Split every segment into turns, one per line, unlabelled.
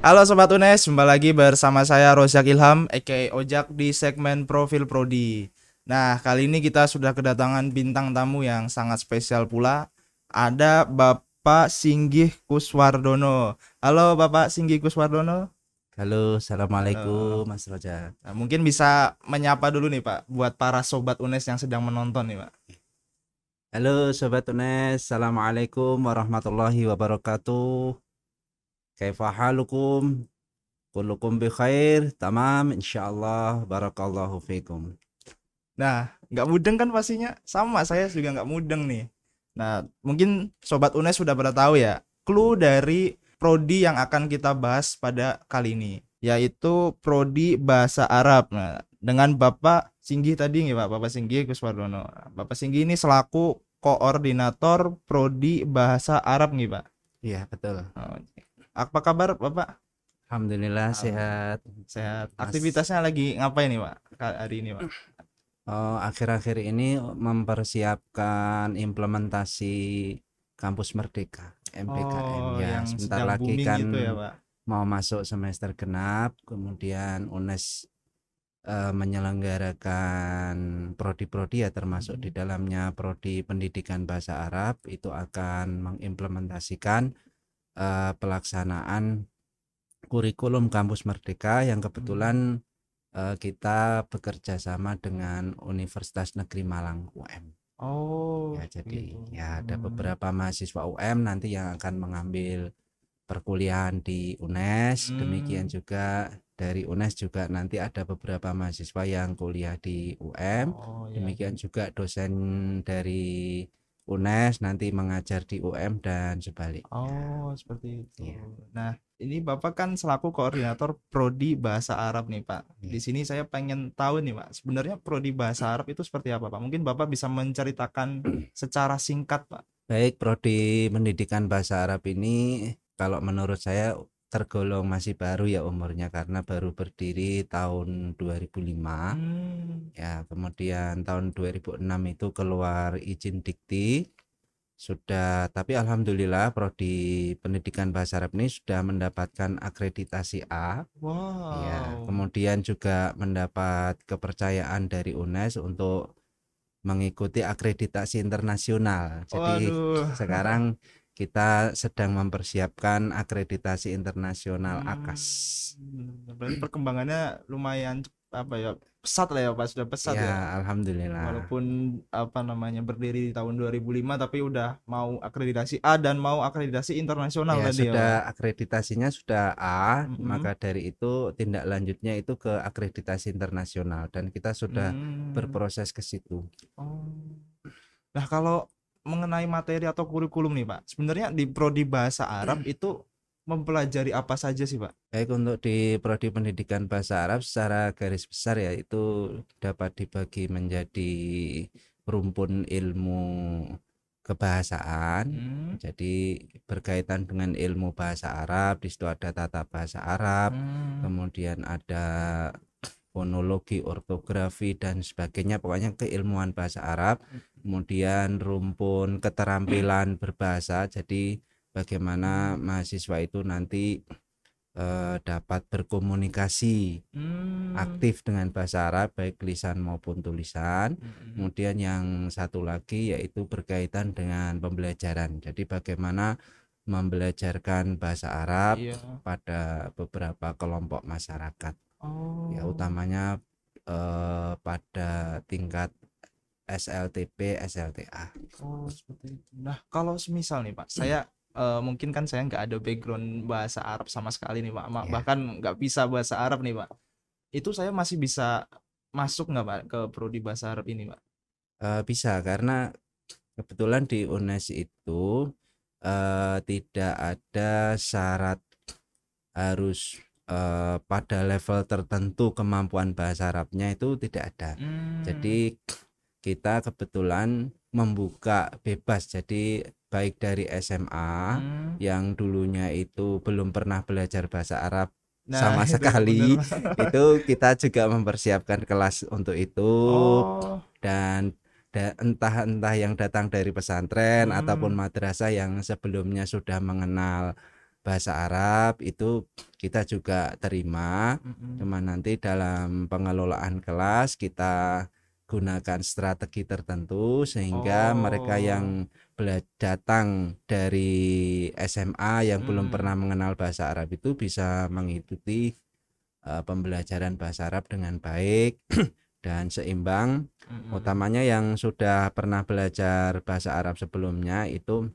Halo Sobat UNES, jumpa lagi bersama saya Rozak Ilham, aka Ojak di segmen Profil Prodi Nah, kali ini kita sudah kedatangan bintang tamu yang sangat spesial pula Ada Bapak Singgih Kuswardono Halo Bapak Singgih Kuswardono Halo, Assalamualaikum Halo. Mas Roja. nah, Mungkin bisa menyapa dulu nih Pak, buat para Sobat UNES yang sedang menonton nih Pak Halo Sobat UNES, Assalamualaikum
warahmatullahi wabarakatuh Kaifa halukum? Kulukum bi Tamam, insyaallah. Barakallahu fikum.
Nah, nggak mudeng kan pastinya? Sama saya juga nggak mudeng nih. Nah, mungkin sobat UNES sudah pada tahu ya, clue dari prodi yang akan kita bahas pada kali ini, yaitu prodi bahasa Arab. Nah, dengan Bapak Singgi tadi nih Pak, Bapak Singgi Kuswardono. Bapak Singgi ini selaku koordinator prodi bahasa Arab nih Pak. Iya, betul. Oh, apa kabar Bapak? Alhamdulillah sehat. Sehat. Aktivitasnya lagi ngapain nih Pak hari ini Pak? Oh,
akhir-akhir ini mempersiapkan implementasi kampus Merdeka MPKM oh, yang, yang sebentar lagi kan gitu ya, Pak? mau masuk semester genap, kemudian UNES eh, menyelenggarakan prodi-prodi ya termasuk hmm. di dalamnya prodi pendidikan bahasa Arab itu akan mengimplementasikan uh, pelaksanaan kurikulum kampus merdeka yang kebetulan uh, kita bekerja sama dengan Universitas Negeri Malang UM. Oh. Ya jadi gitu. ya ada hmm. beberapa mahasiswa UM nanti yang akan mengambil perkuliahan di UNES, hmm. demikian juga dari UNES juga nanti ada beberapa mahasiswa yang kuliah di UM, oh, iya. demikian juga dosen dari UNES nanti mengajar di UM dan
sebaliknya. Oh, seperti itu. Ya. Nah, ini Bapak kan selaku koordinator prodi bahasa Arab nih, Pak. Ya. Di sini saya pengen tahu nih, Pak, sebenarnya prodi bahasa Arab itu seperti apa, Pak? Mungkin Bapak bisa menceritakan secara singkat, Pak.
Baik, prodi pendidikan bahasa Arab ini kalau menurut saya tergolong masih baru ya umurnya karena baru berdiri tahun 2005 hmm. ya kemudian tahun 2006 itu keluar izin dikti sudah tapi alhamdulillah prodi pendidikan bahasa Arab ini sudah mendapatkan akreditasi A. Ya,
wow. Ya,
kemudian juga mendapat kepercayaan dari UNES untuk mengikuti akreditasi internasional. Jadi Waduh. sekarang kita sedang mempersiapkan akreditasi internasional hmm,
AKAS. Berarti perkembangannya lumayan apa ya pesat lah ya Pak sudah pesat ya, ya. Alhamdulillah. Walaupun apa namanya berdiri di tahun 2005 tapi udah mau akreditasi A dan mau akreditasi internasional ya, tadi ya, sudah ya.
akreditasinya sudah A, -hmm. maka dari itu tindak lanjutnya itu ke akreditasi internasional dan kita sudah mm. berproses ke situ.
Oh. Nah, kalau mengenai materi atau kurikulum nih Pak. Sebenarnya di prodi bahasa Arab hmm. itu mempelajari apa saja sih Pak? Baik untuk di prodi
pendidikan bahasa Arab secara garis besar ya itu dapat dibagi menjadi rumpun ilmu kebahasaan. Hmm. Jadi berkaitan dengan ilmu bahasa Arab, di situ ada tata bahasa Arab, hmm. kemudian ada fonologi, ortografi dan sebagainya, pokoknya keilmuan bahasa Arab, kemudian rumpun keterampilan berbahasa. Jadi bagaimana mahasiswa itu nanti eh, dapat berkomunikasi hmm. aktif dengan bahasa Arab baik lisan maupun tulisan. Hmm. Kemudian yang satu lagi yaitu berkaitan dengan pembelajaran. Jadi bagaimana membelajarkan bahasa Arab iya. pada beberapa kelompok masyarakat oh. ya utamanya eh, pada tingkat SLTP SLTA
oh seperti itu nah kalau semisal nih pak hmm. saya Uh, mungkin kan saya nggak ada background bahasa Arab sama sekali nih pak, yeah. bahkan nggak bisa bahasa Arab nih pak. Itu saya masih bisa masuk nggak pak ke prodi bahasa Arab ini pak?
Uh, bisa karena kebetulan di UNES itu uh, tidak ada syarat harus Eh, pada level tertentu kemampuan bahasa Arabnya itu tidak ada. Hmm. Jadi kita kebetulan membuka bebas. Jadi baik dari SMA hmm. yang dulunya itu belum pernah belajar bahasa Arab nah, sama itu sekali benar. itu kita juga mempersiapkan kelas untuk itu oh. dan entah entah yang datang dari pesantren hmm. ataupun madrasah yang sebelumnya sudah mengenal bahasa Arab itu kita juga terima mm cuman nanti dalam pengelolaan kelas kita gunakan strategi tertentu sehingga oh. mereka yang datang dari SMA yang hmm. belum pernah mengenal bahasa Arab itu bisa mengikuti uh, pembelajaran bahasa Arab dengan baik dan seimbang. Hmm. Utamanya yang sudah pernah belajar bahasa Arab sebelumnya itu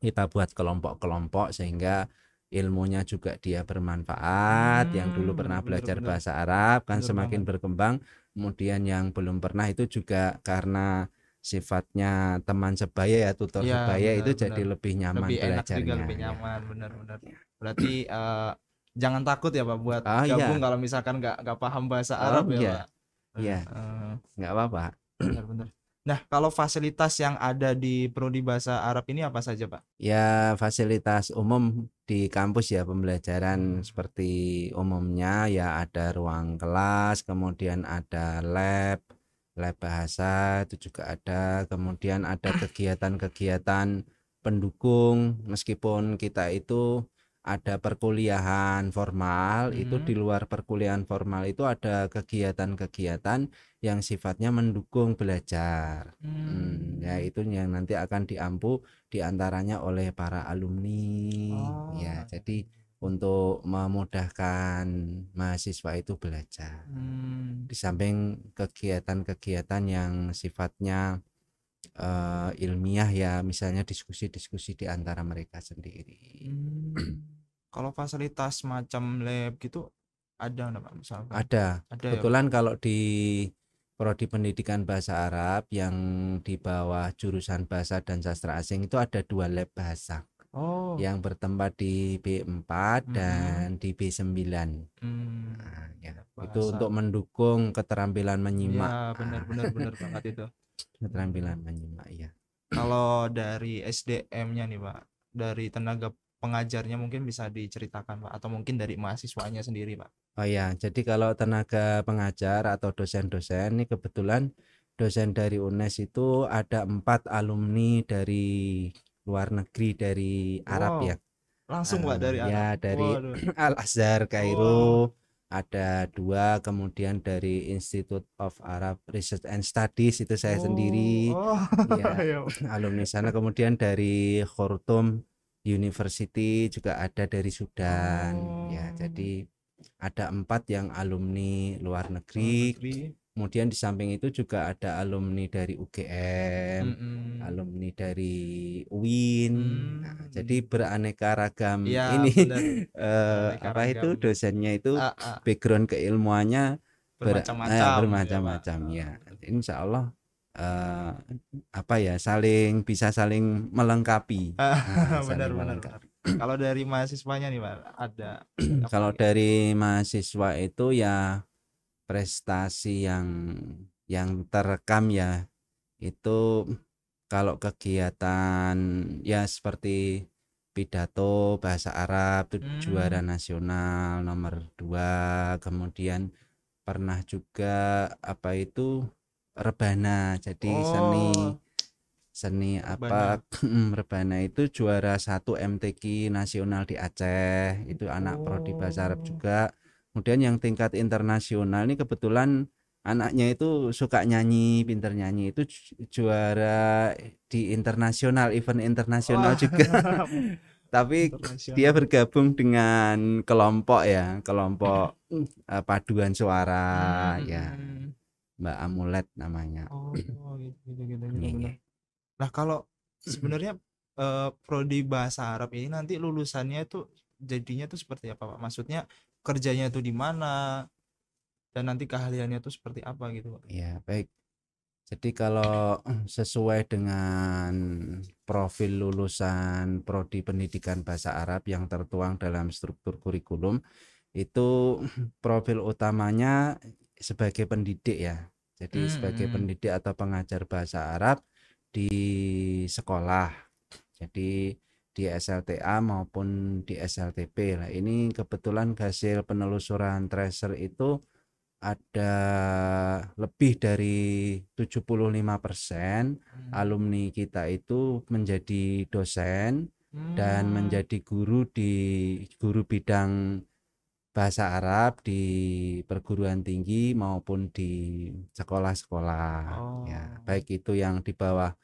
kita buat kelompok-kelompok sehingga ilmunya juga dia bermanfaat hmm, yang dulu hmm, pernah belajar bener, bahasa Arab kan bener semakin berkembang kemudian yang belum pernah itu juga karena sifatnya teman sebaya ya tutor ya, sebaya bener, itu jadi lebih nyaman lebih belajarnya enak juga, lebih ya.
nyaman ya. benar-benar berarti uh, jangan takut ya pak buat oh, gabung ya. kalau misalkan nggak nggak paham bahasa oh, Arab ya iya. pak
iya uh, apa-apa
Nah, kalau fasilitas yang ada di Prodi Bahasa Arab ini apa saja, Pak?
Ya, fasilitas umum di kampus ya pembelajaran hmm. seperti umumnya ya ada ruang kelas, kemudian ada lab, lab bahasa itu juga ada, kemudian ada kegiatan-kegiatan pendukung meskipun kita itu ada perkuliahan formal, hmm. itu di luar perkuliahan formal itu ada kegiatan-kegiatan yang sifatnya mendukung belajar. Hmm. Ya hmm, ya itu yang nanti akan diampu diantaranya oleh para alumni. Ya, oh. Ya, jadi untuk memudahkan mahasiswa itu belajar. Hmm. Di samping kegiatan-kegiatan yang sifatnya uh, ilmiah ya, misalnya diskusi-diskusi di antara
mereka sendiri. Hmm. Kalau fasilitas macam lab gitu ada enggak Pak? Misalkan. Ada. ada. Ya, Kebetulan
ya? kalau di prodi pendidikan bahasa Arab yang di bawah jurusan bahasa dan sastra asing itu ada dua lab bahasa.
Oh. Yang
bertempat di B4 hmm. dan di B9.
Hmm. Nah,
ya. Itu untuk mendukung keterampilan menyimak. Ya, benar benar benar banget itu. Keterampilan menyimak
ya. Kalau dari SDM-nya nih, Pak. Dari tenaga pengajarnya mungkin bisa diceritakan Pak atau mungkin dari mahasiswanya sendiri Pak.
Oh ya, jadi kalau tenaga pengajar atau dosen-dosen ini kebetulan dosen dari UNES itu ada empat alumni dari luar negeri dari Arab wow. ya.
Langsung Pak eh, dari iya, Arab. Ya, dari Al Azhar
Kairo wow. ada dua, kemudian dari Institute of Arab Research and Studies itu saya oh. sendiri. Oh. Ya, alumni sana kemudian dari Khartoum University juga ada dari Sudan. Oh. Ya, jadi oh. ada empat yang alumni luar negeri. Luar negeri. Kemudian di samping itu juga ada alumni dari UGM, mm
-hmm.
alumni dari UIN. Mm -hmm. nah, jadi beraneka ragam ya, ini eh, beraneka apa ragam. itu dosennya itu A ah, -a. Ah. background keilmuannya eh, bermacam-macam, bermacam-macam ya. ya. Ah, Insya Allah uh, apa ya saling bisa saling melengkapi. Nah, benar benar.
Kalau dari mahasiswanya nih Pak, ada
Kalau ya? dari mahasiswa itu ya prestasi yang yang terekam ya itu kalau kegiatan ya seperti pidato bahasa Arab hmm. juara nasional nomor dua kemudian pernah juga apa itu rebana jadi oh. seni seni apa hmm, rebana itu juara satu MTQ nasional di Aceh itu anak oh. prodi bahasa Arab oh. juga kemudian yang tingkat internasional ini kebetulan anaknya itu suka nyanyi pinter nyanyi itu juara di internasional event internasional oh. juga tapi dia bergabung dengan kelompok ya kelompok hmm. eh, paduan suara hmm. hmm ya Mbak Amulet namanya. Oh,
gitu gitu gitu. gitu. Nah, kalau sebenarnya uh, prodi bahasa Arab ini nanti lulusannya itu jadinya tuh seperti apa, Pak? Maksudnya kerjanya itu di mana dan nanti keahliannya itu seperti apa gitu, Pak?
Iya, baik. Jadi kalau sesuai dengan profil lulusan prodi pendidikan bahasa Arab yang tertuang dalam struktur kurikulum itu profil utamanya sebagai pendidik ya. Jadi hmm. sebagai hmm. pendidik atau pengajar bahasa Arab di sekolah. Jadi di SLTA maupun di SLTP. Nah, ini kebetulan hasil penelusuran tracer itu ada lebih dari 75% hmm. alumni kita itu menjadi dosen hmm. dan menjadi guru di guru bidang bahasa Arab di perguruan tinggi maupun di sekolah-sekolah ya. oh. ya baik itu yang di bawah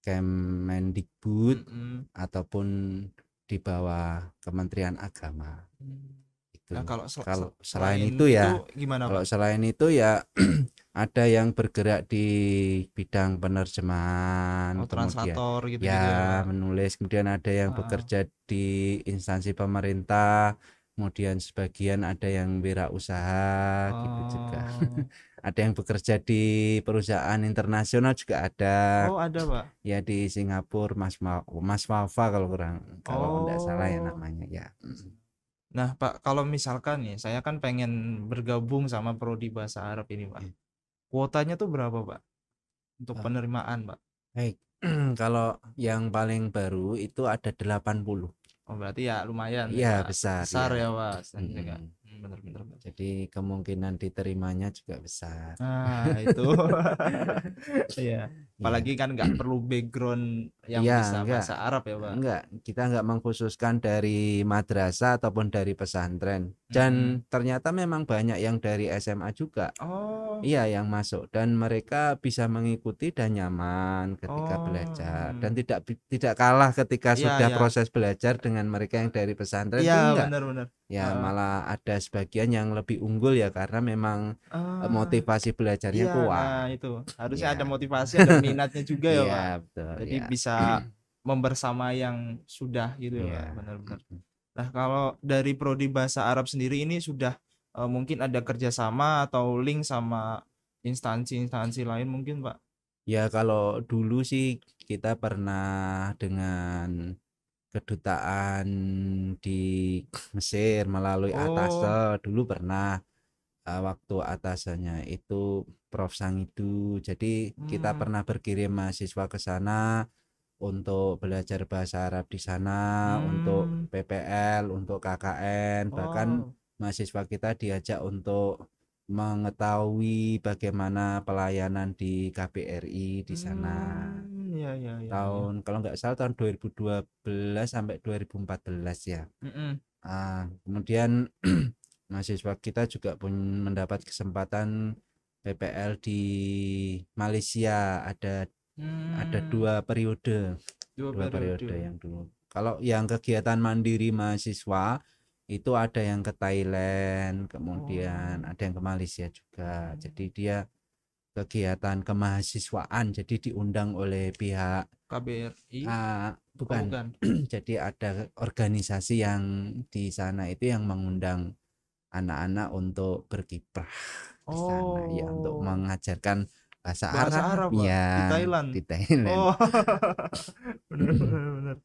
Kemendikbud mm -hmm. ataupun di bawah Kementerian Agama. Mm. Itu. Nah, kalau, sel kalau selain, selain itu ya gimana, Kalau selain itu ya ada yang bergerak di bidang penerjemahan, oh, kemudian gitu ya, gitu ya menulis, kemudian ada yang ah. bekerja di instansi pemerintah, kemudian sebagian ada yang wirausaha oh. gitu juga oh. ada yang bekerja di perusahaan internasional juga ada oh ada pak ya di Singapura Mas Ma Mas Wafa kalau kurang
kalau tidak salah ya oh.
namanya ya mm.
nah pak kalau misalkan nih saya kan pengen bergabung sama prodi bahasa Arab ini pak iya. kuotanya tuh berapa pak untuk oh. penerimaan pak
baik
kalau yang paling baru itu ada 80 Oh, berarti ya lumayan. Ya, iya, ya, besar. Iya. Besar ya, ya Mas. Kan. Hmm. Bener, bener, bener. Jadi
kemungkinan diterimanya juga besar. Ah, itu. Iya apalagi
kan nggak iya. perlu background yang ya, bisa enggak. bahasa Arab ya pak enggak kita
nggak mengkhususkan dari madrasah ataupun dari pesantren dan hmm. ternyata memang banyak yang dari SMA juga oh iya yang masuk dan mereka bisa mengikuti dan nyaman ketika oh. belajar dan tidak tidak kalah ketika ya, sudah ya. proses belajar dengan mereka yang dari pesantren iya, ya benar-benar ya uh. malah ada sebagian yang lebih unggul ya karena memang uh. motivasi belajarnya ya, kuat
nah, itu harusnya ya. ada motivasi ada minatnya juga ya iya, pak betul, jadi ya. bisa membersama yang sudah gitu ya, ya benar-benar nah kalau dari prodi bahasa Arab sendiri ini sudah uh, mungkin ada kerjasama atau link sama instansi-instansi lain mungkin pak
ya kalau dulu sih kita pernah dengan kedutaan di Mesir melalui oh. atase dulu pernah uh, waktu atasannya itu Prof Sang itu, Jadi hmm. kita pernah berkirim mahasiswa ke sana untuk belajar bahasa Arab di sana, hmm. untuk PPL, untuk KKN, oh. bahkan mahasiswa kita diajak untuk mengetahui bagaimana pelayanan di KBRI di sana.
Hmm, ya, ya, ya, tahun
ya. kalau nggak salah tahun 2012 sampai 2014 ya. Mm -mm. Uh, kemudian mahasiswa kita juga pun mendapat kesempatan PPL di Malaysia ada hmm. ada dua periode dua, dua periode. periode ya. yang dulu kalau yang kegiatan mandiri mahasiswa itu ada yang ke Thailand kemudian oh. ada yang ke Malaysia juga hmm. jadi dia kegiatan kemahasiswaan jadi diundang oleh pihak
KBRI uh, ah, bukan, oh, bukan.
jadi ada organisasi yang di sana itu yang mengundang anak-anak untuk berkiprah oh. di sana ya untuk oh. mengajarkan bahasa, bahasa Arab, Arab ya di Thailand di Thailand oh. benar benar
benar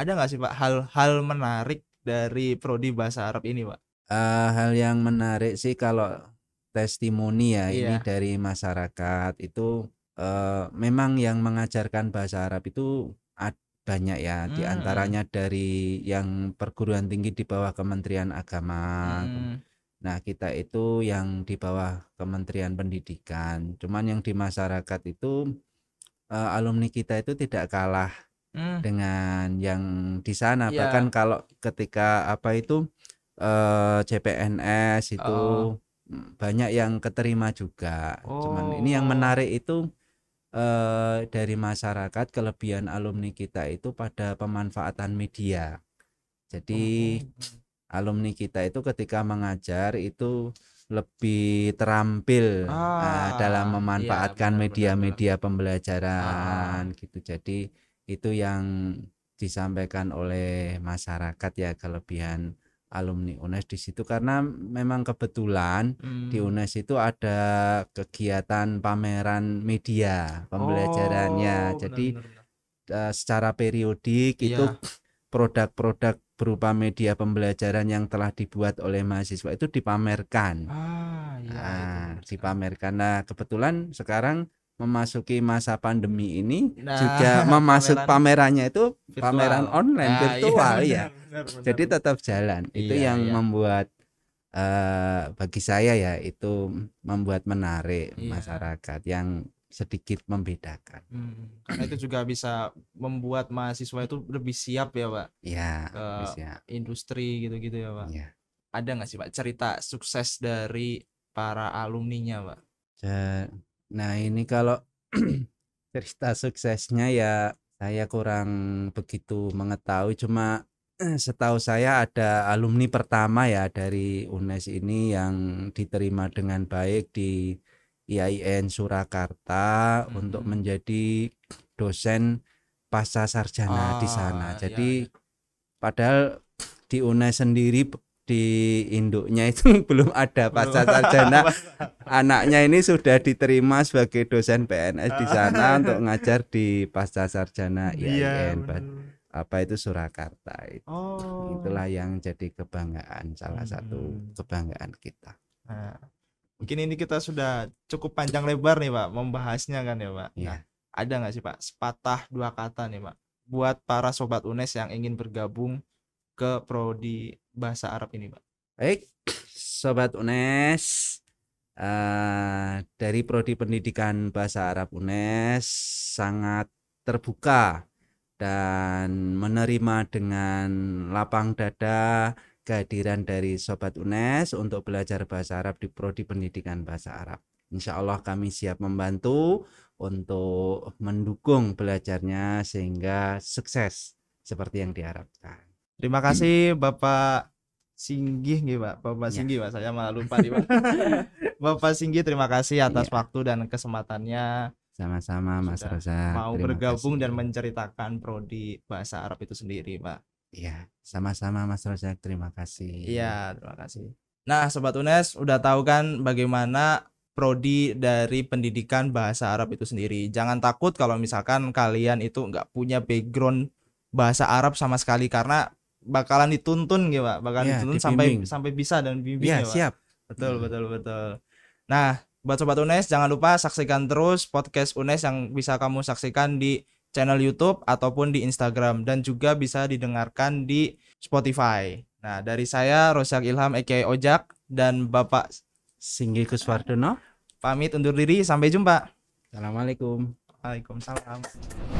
ada nggak sih pak hal-hal menarik dari prodi bahasa Arab ini pak
uh, hal yang menarik sih kalau testimoni ya yeah. ini iya. dari masyarakat itu uh, memang yang mengajarkan bahasa Arab itu ada banyak ya hmm. diantaranya dari yang perguruan tinggi di bawah Kementerian Agama hmm. Nah, kita itu yang di bawah Kementerian Pendidikan. Cuman yang di masyarakat itu uh, alumni kita itu tidak kalah hmm. dengan yang di sana. Yeah. Bahkan kalau ketika apa itu uh, eh, CPNS itu oh. banyak yang keterima juga. Oh. Cuman ini yang oh. menarik itu uh, dari masyarakat kelebihan alumni kita itu pada pemanfaatan media. Jadi oh alumni kita itu ketika mengajar itu lebih terampil eh, ah, uh, iya, dalam memanfaatkan media-media iya, pembelajaran ah. gitu. Jadi itu yang disampaikan oleh masyarakat ya kelebihan alumni UNES di situ karena memang kebetulan hmm. di UNES itu ada kegiatan pameran media pembelajarannya. Oh, Jadi benar, benar. Uh, secara periodik iya. itu produk-produk berupa media pembelajaran yang telah dibuat oleh mahasiswa itu dipamerkan. Ah, iya, nah, itu ah, dipamerkan. Nah, kebetulan sekarang memasuki masa pandemi ini nah, juga memasuk pameran, pamerannya itu virtual. pameran online nah, iya, virtual iya, ya. Benar, benar, Jadi tetap jalan. Iya, itu yang iya. membuat uh, bagi saya ya itu membuat menarik iya. masyarakat yang sedikit membedakan.
Hmm. Karena itu juga bisa membuat mahasiswa itu lebih siap ya pak. Ya. industri gitu-gitu ya pak. Iya. Ada nggak sih pak cerita sukses dari para alumninya pak?
Nah ini kalau cerita suksesnya ya saya kurang begitu mengetahui cuma eh, setahu saya ada alumni pertama ya dari UNES ini yang diterima dengan baik di IAIN Surakarta hmm. untuk menjadi dosen pasca sarjana ah, di sana. Ah, jadi ya. padahal di UNES sendiri di induknya itu belum ada pasca sarjana. Anaknya ini sudah diterima sebagai dosen PNS di sana untuk ngajar di pasca sarjana IAIN ya, apa itu Surakarta itu. Oh. Itulah yang jadi kebanggaan salah hmm. satu kebanggaan kita.
Nah mungkin ini kita sudah cukup panjang lebar nih pak membahasnya kan ya pak ya. nah, ada nggak sih pak sepatah dua kata nih pak buat para sobat UNES yang ingin bergabung ke prodi bahasa Arab ini pak
baik sobat UNES uh, dari prodi pendidikan bahasa Arab UNES sangat terbuka dan menerima dengan lapang dada kehadiran dari Sobat UNES untuk belajar bahasa Arab di Prodi Pendidikan Bahasa Arab. Insya Allah kami siap membantu untuk mendukung belajarnya sehingga sukses seperti yang diharapkan.
Terima kasih Bapak Singgih nih Pak, Bapak ya. Singgih Pak, saya malah lupa nih Pak. Bapak Singgih terima kasih atas ya. waktu dan kesempatannya.
Sama-sama Mas Rosa. Mau terima
bergabung kasih. dan menceritakan prodi bahasa Arab itu sendiri Pak. Iya,
sama-sama Mas Rojak, terima kasih. Iya,
terima kasih. Nah, sobat UNES udah tahu kan bagaimana prodi dari pendidikan bahasa Arab itu sendiri. Jangan takut kalau misalkan kalian itu nggak punya background bahasa Arab sama sekali karena bakalan dituntun gitu, Pak. Bakalan ya, dituntun sampai sampai bisa dan bimbing iya, ya, ya siap. Betul, hmm. betul, betul. Nah, buat sobat UNES jangan lupa saksikan terus podcast UNES yang bisa kamu saksikan di channel YouTube ataupun di Instagram dan juga bisa didengarkan di Spotify. Nah, dari saya Rosak Ilham aka Ojak dan Bapak Singgi Kuswardono pamit undur diri sampai jumpa. Assalamualaikum. Waalaikumsalam.